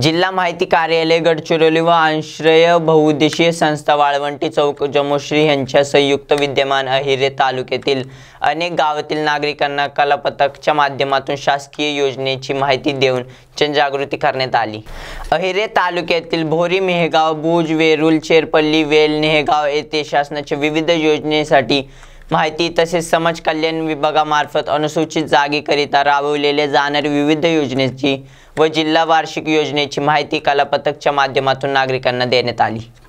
जिल्हा माहिती कार्यालय गडचिरोली व आश्रय बहुउद्देशीय संस्था वाळवंटी चौक जमोश्री यांच्या संयुक्त विद्यमान अहिरे तालुक्यातील अनेक गावातील नागरिकांना कलापथकच्या माध्यमातून शासकीय योजनेची माहिती देऊन जनजागृती करण्यात आली अहिरे तालुक्यातील भोरी मेहगाव भुज वेरुल चेरपल्ली वेल नेहगाव येथे शासनाच्या विविध योजनेसाठी माहिती तसेच समाज कल्याण विभागामार्फत अनुसूचित जागेकरिता राबवलेल्या जाणाऱ्या विविध योजनेची व जिल्हा वार्षिक योजनेची माहिती कलापथकच्या माध्यमातून नागरिकांना देण्यात आली